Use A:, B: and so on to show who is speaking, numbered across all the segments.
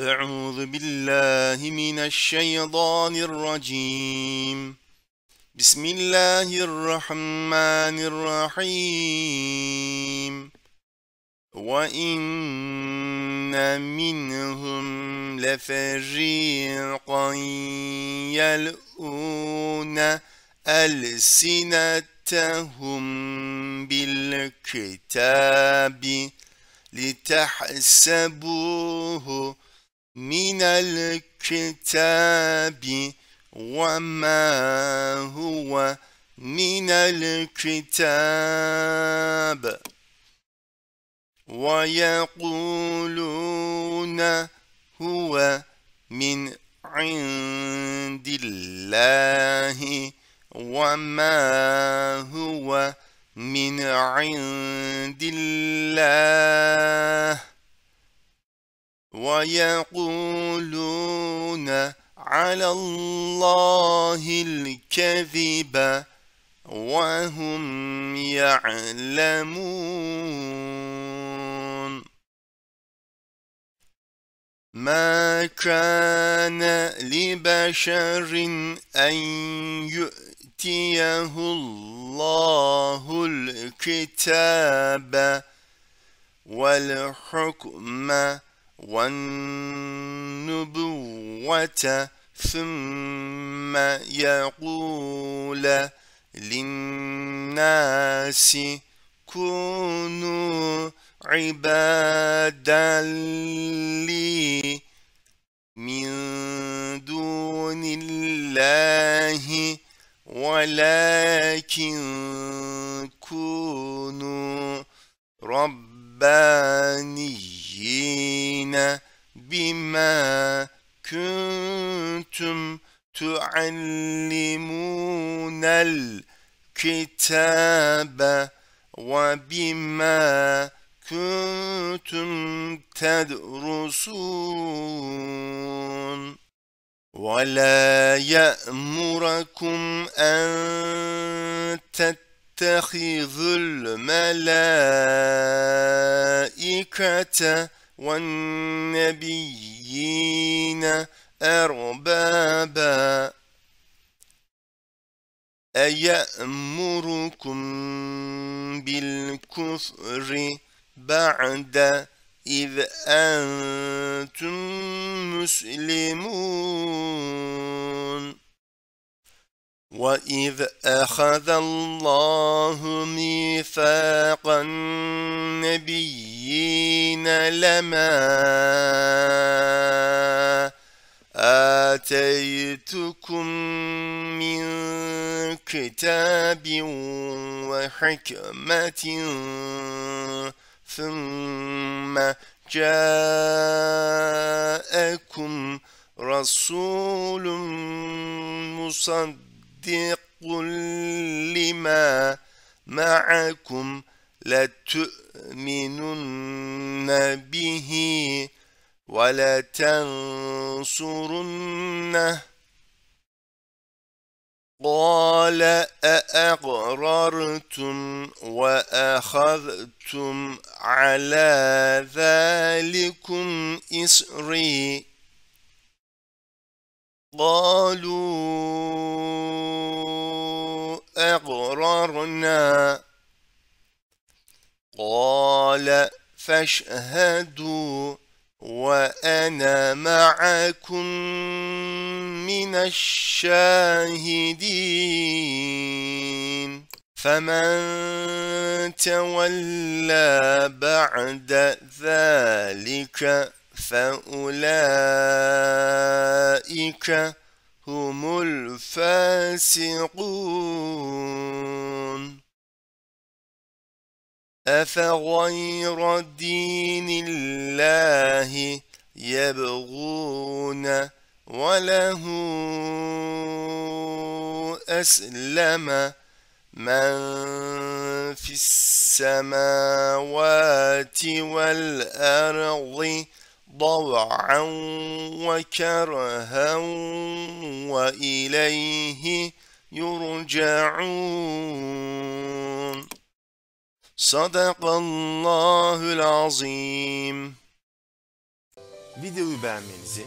A: أعوذ بالله من الشيطان الرجيم بسم الله الرحمن الرحيم وإن منهم لفريقا يلؤون ألسنتهم بالكتاب لتحسبوه من الكتاب وما هو من الكتاب ويقولون هو من عند الله وما هو من عند الله ويقولون على الله الكذب وهم يعلمون ما كان لبشر أن يؤتيه الله الكتاب والحكم والنبوة ثم يقول للناس كونوا عبادا لي من دون الله ولكن كونوا ربانيين فَرِحِينَ بِمَا كُنْتُمْ تُعَلِّمُونَ الْكِتَابَ وَبِمَا كنتم تدرسون ولا يأمركم أن تتقوا تتخذ الملائكة والنبيين أربابا أيأمركم بالكفر بعد إذ أنتم مسلمون وإذ أخذ الله ميثاق النبيين لما آتيتكم من كتاب وحكمة ثم جاءكم رسول مصدق مصدق لما معكم لتؤمنن به ولتنصرنه قال أأقررتم وأخذتم على ذلكم إسري قالوا أقررنا قال فاشهدوا وأنا معكم من الشاهدين فمن تولى بعد ذلك فأولئك هم الفاسقون أفغير دين الله يبغون وله أسلم من في السماوات والأرض ضَوْعًا وَكَرْهًا وإليه يرجعون صدق الله العظيم. Videoyu beğenmenizi,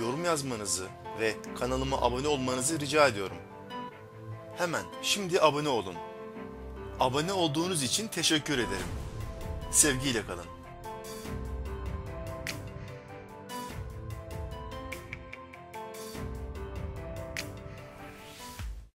A: yorum yazmanızı ve kanalıma abone olmanızı rica ediyorum. Hemen şimdi abone olun. Abone olduğunuz için teşekkür ederim. Sevgiyle kalın.